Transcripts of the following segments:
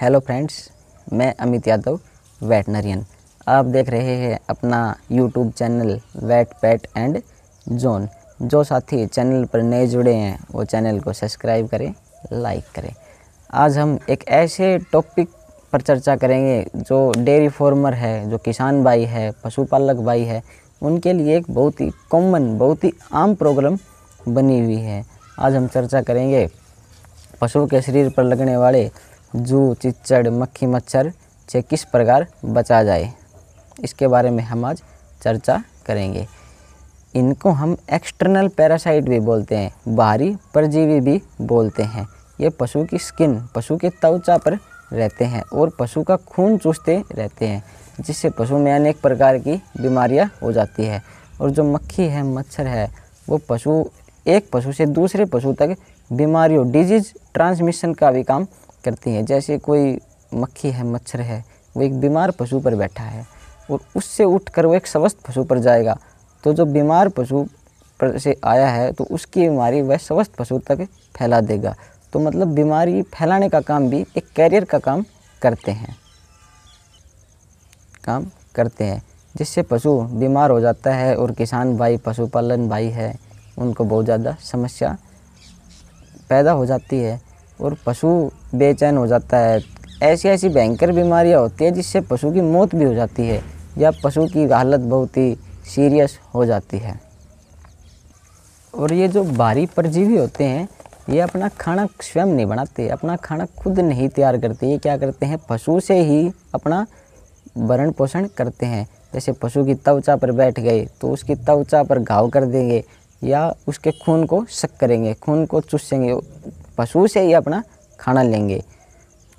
hello friends मैं Amit Yadav veterinarian आप देख रहे हैं अपना YouTube channel Wet Pet and Zone जो साथी चैनल पर नए जुड़े हैं वो चैनल को सब्सक्राइब करें लाइक करें आज हम एक ऐसे टॉपिक पर चर्चा करेंगे जो डेयरी फार्मर है जो किसान भाई है पशुपालक भाई है उनके लिए एक बहुत ही कॉमन बहुत ही आम प्रॉब्लम बनी हुई है आज हम चर्चा करेंगे पशु के शरीर पर लगने वाले जू चिच्चड़ मक्खी मच्छर से किस प्रकार बचा जाए इसके बारे में हम आज चर्चा करेंगे इनको हम एक्सटर्नल पैरासाइट भी बोलते हैं बाहरी परजीवी भी बोलते हैं ये पशु की स्किन पशु के त्वचा पर रहते हैं और पशु का खून चूसते रहते हैं जिससे पशु में अनेक प्रकार की बीमारियां हो जाती है और जो मक्खी है मच्छर है वो पशु एक पशु से दूसरे पशु तक बीमारियों डिजीज ट्रांसमिशन का भी काम करती हैं जैसे कोई मक्खी है मच्छर है वो एक बीमार पशु पर बैठा है और उससे उठ कर वो एक स्वस्थ पशु पर जाएगा तो जो बीमार पशु पर से आया है तो उसकी बीमारी वह स्वस्थ पशु तक फैला देगा तो मतलब बीमारी फैलाने का काम भी एक कैरियर का काम करते हैं काम करते हैं जिससे पशु बीमार हो जाता है और किसान भाई पशुपालन भाई है उनको बहुत ज़्यादा समस्या पैदा हो जाती है और पशु बेचैन हो जाता है ऐसी ऐसी भयंकर बीमारियां होती है जिससे पशु की मौत भी हो जाती है या पशु की हालत बहुत ही सीरियस हो जाती है और ये जो भारी परजीवी होते हैं ये अपना खाना स्वयं नहीं बनाते अपना खाना खुद नहीं तैयार करते ये क्या करते हैं पशु से ही अपना भरण पोषण करते हैं जैसे पशु की त्वचा पर बैठ गए तो उसकी त्वचा पर घाव कर देंगे या उसके खून को शक करेंगे खून को चूसेंगे पशु से ही अपना खाना लेंगे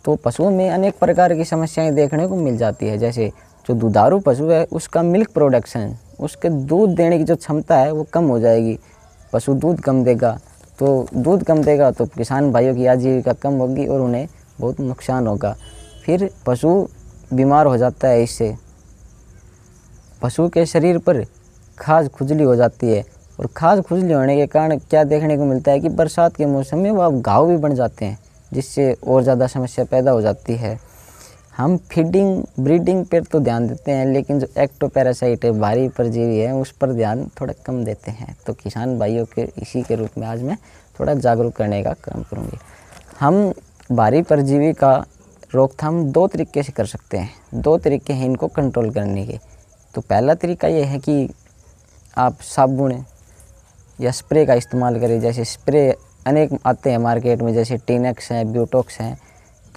तो पशुओं में अनेक प्रकार की समस्याएं देखने को मिल जाती है जैसे जो दुधारू पशु है उसका मिल्क प्रोडक्शन उसके दूध देने की जो क्षमता है वो कम हो जाएगी पशु दूध कम देगा तो दूध कम देगा तो किसान भाइयों की आजीविका कम होगी और उन्हें बहुत नुकसान होगा फिर पशु बीमार हो जाता है इससे पशु के शरीर पर खाज खुजली हो जाती है और खास खुजली होने के कारण क्या देखने को मिलता है कि बरसात के मौसम में वह घाव भी बन जाते हैं जिससे और ज़्यादा समस्या पैदा हो जाती है हम फीडिंग ब्रीडिंग पर तो ध्यान देते हैं लेकिन जो एक्टो पैरासाइट है भारी परजीवी है उस पर ध्यान थोड़ा कम देते हैं तो किसान भाइयों के इसी के रूप में आज मैं थोड़ा जागरूक करने का काम करूँगी हम भारी परजीवी का रोकथाम दो तरीके से कर सकते हैं दो तरीके हैं इनको कंट्रोल करने के तो पहला तरीका ये है कि आप साबुन या स्प्रे का इस्तेमाल करें जैसे स्प्रे अनेक आते हैं मार्केट में जैसे टीनेक्स हैं ब्यूटोक्स हैं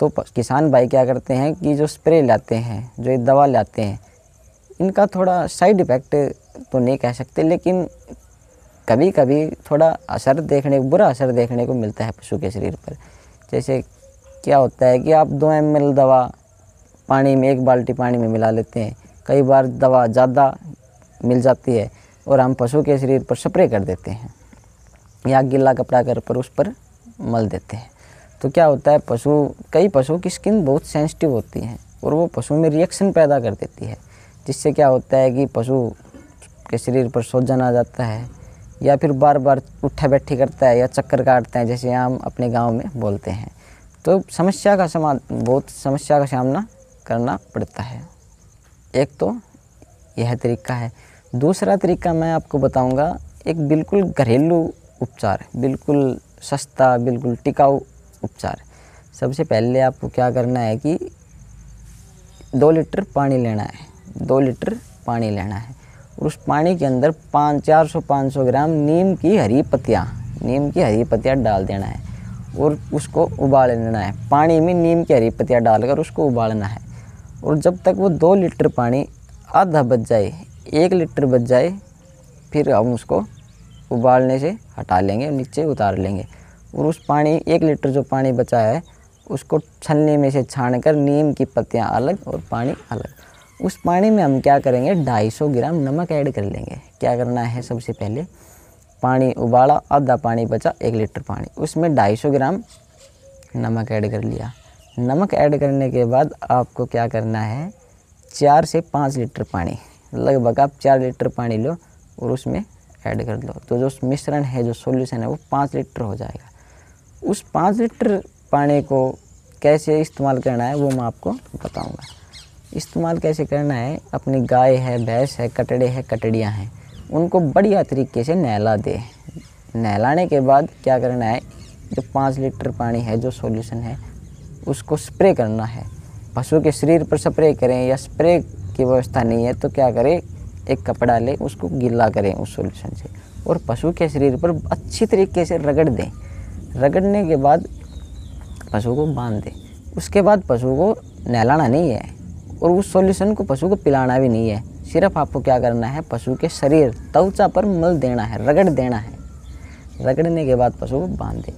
तो किसान भाई क्या करते हैं कि जो स्प्रे लाते हैं जो ये दवा लाते हैं इनका थोड़ा साइड इफ़ेक्ट तो नहीं कह सकते लेकिन कभी कभी थोड़ा असर देखने बुरा असर देखने को मिलता है पशु के शरीर पर जैसे क्या होता है कि आप दो एम दवा पानी में एक बाल्टी पानी में मिला लेते हैं कई बार दवा ज़्यादा मिल जाती है और हम पशु के शरीर पर स्प्रे कर देते हैं या गीला कपड़ा कर पर उस पर मल देते हैं तो क्या होता है पशु कई पशुओं की स्किन बहुत सेंसिटिव होती है और वो पशु में रिएक्शन पैदा कर देती है जिससे क्या होता है कि पशु के शरीर पर सोजन आ जाता है या फिर बार बार उठा बैठी करता है या चक्कर काटते हैं जैसे हम अपने गांव में बोलते हैं तो समस्या का समा बहुत समस्या का सामना करना पड़ता है एक तो यह तरीका है दूसरा तरीका मैं आपको बताऊंगा एक बिल्कुल घरेलू उपचार बिल्कुल सस्ता बिल्कुल टिकाऊ उपचार सबसे पहले आपको क्या करना है कि दो लीटर पानी लेना है दो लीटर पानी लेना है और उस पानी के अंदर पाँच चार सौ पाँच सौ ग्राम नीम की हरी पत्तियाँ नीम की हरी पत्तियाँ डाल देना है और उसको उबाल लेना है पानी में नीम की हरी पत्तियाँ डालकर उसको उबालना है और जब तक वो दो लीटर पानी आधा बच जाए एक लीटर बच जाए फिर हम उसको उबालने से हटा लेंगे नीचे उतार लेंगे और उस पानी एक लीटर जो पानी बचा है उसको छलने में से छान कर नीम की पत्तियाँ अलग और पानी अलग उस पानी में हम क्या करेंगे 250 ग्राम नमक ऐड कर लेंगे क्या करना है सबसे पहले पानी उबाला आधा पानी बचा एक लीटर पानी उसमें 250 ग्राम नमक ऐड कर लिया नमक ऐड करने के बाद आपको क्या करना है चार से पाँच लीटर पानी लगभग आप चार लीटर पानी लो और उसमें ऐड कर दो तो जो मिश्रण है जो सॉल्यूशन है वो पाँच लीटर हो जाएगा उस पाँच लीटर पानी को कैसे इस्तेमाल करना है वो मैं आपको बताऊंगा इस्तेमाल कैसे करना है अपनी गाय है भैंस है कटड़े है कटड़ियाँ हैं उनको बढ़िया तरीके से नहला दे नहलाने के बाद क्या करना है जो पाँच लीटर पानी है जो सॉल्यूशन है उसको स्प्रे करना है पशु के शरीर पर स्प्रे करें या स्प्रे की व्यवस्था नहीं है तो क्या करें एक कपड़ा लें उसको गीला करें उस सोल्यूशन से और पशु के शरीर पर अच्छी तरीके से रगड़ दें रगड़ने के बाद पशु को बांध दें उसके बाद पशु को नहलाना नहीं है और उस सॉल्यूशन को पशु को पिलाना भी नहीं है सिर्फ आपको क्या करना है पशु के शरीर त्वचा पर मल देना है रगड़ देना है रगड़ने के बाद पशु को बांध दें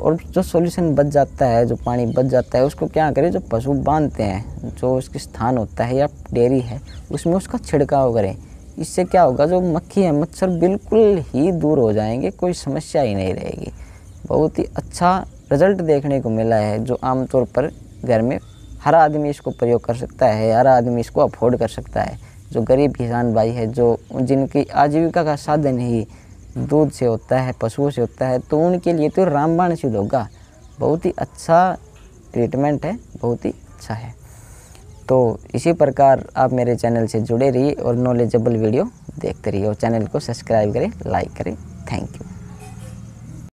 और जो सॉल्यूशन बच जाता है जो पानी बच जाता है उसको क्या करें जो पशु बांधते हैं जो उसके स्थान होता है या डेयरी है उसमें उसका छिड़काव करें इससे क्या होगा जो मक्खी है मच्छर बिल्कुल ही दूर हो जाएंगे कोई समस्या ही नहीं रहेगी बहुत ही अच्छा रिजल्ट देखने को मिला है जो आमतौर पर घर में हर आदमी इसको प्रयोग कर सकता है हर आदमी इसको अफोर्ड कर सकता है जो गरीब किसान भाई है जो जिनकी आजीविका का साधन ही दूध से होता है पशुओं से होता है तो उनके लिए तो रामबाण शुद्ध होगा बहुत ही अच्छा ट्रीटमेंट है बहुत ही अच्छा है तो इसी प्रकार आप मेरे चैनल से जुड़े रहिए और नॉलेजेबल वीडियो देखते रहिए और चैनल को सब्सक्राइब करें लाइक करें थैंक यू